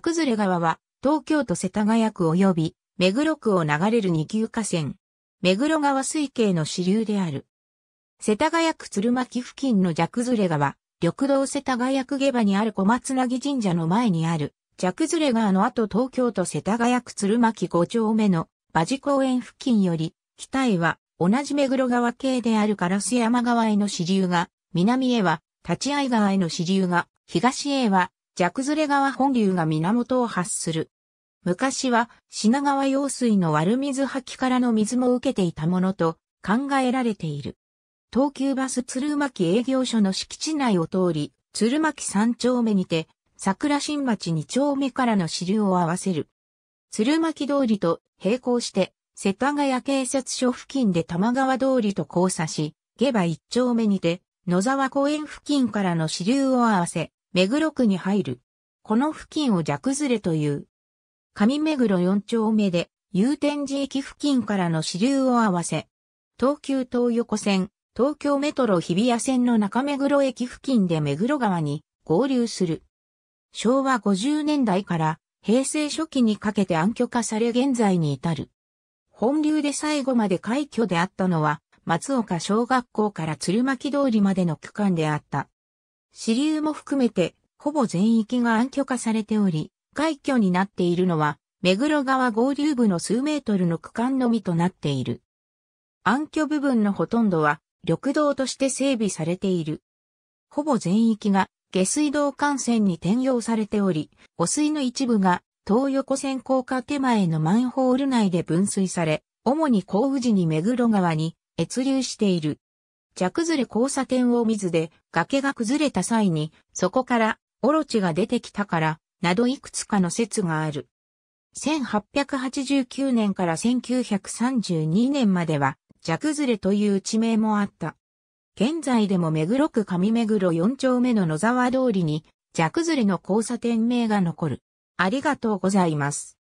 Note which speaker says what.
Speaker 1: クズレ川は、東京都世田谷区及び、目黒区を流れる二級河川。目黒川水系の支流である。世田谷区鶴巻付近のクズレ川、緑道世田谷区下馬にある小松なぎ神社の前にある、クズレ川の後東京都世田谷区鶴巻5丁目の馬事公園付近より、北へは同じ目黒川系である烏山川への支流が、南へは立会川への支流が、東へは弱ズレ川本流が源を発する。昔は品川用水の悪水吐きからの水も受けていたものと考えられている。東急バス鶴巻営業所の敷地内を通り、鶴巻三丁目にて、桜新町二丁目からの支流を合わせる。鶴巻通りと並行して、世田谷警察署付近で玉川通りと交差し、下馬一丁目にて、野沢公園付近からの支流を合わせ、目黒区に入る。この付近を弱ずれという。上目黒四丁目で、祐天寺駅付近からの支流を合わせ、東急東横線、東京メトロ日比谷線の中目黒駅付近で目黒川に合流する。昭和50年代から平成初期にかけて暗渠化され現在に至る。本流で最後まで快挙であったのは、松岡小学校から鶴巻通りまでの区間であった。支流も含めて、ほぼ全域が暗渠化されており、外挙になっているのは、目黒川合流部の数メートルの区間のみとなっている。暗渠部分のほとんどは、緑道として整備されている。ほぼ全域が下水道幹線に転用されており、汚水の一部が東横線高架手前のマンホール内で分水され、主に降雨時に目黒川に越流している。蛇崩れ交差点を水で崖が崩れた際に、そこからオロチが出てきたから、などいくつかの説がある。1889年から1932年までは、蛇崩れという地名もあった。現在でも目黒区上目黒4丁目の野沢通りに、蛇崩れの交差点名が残る。ありがとうございます。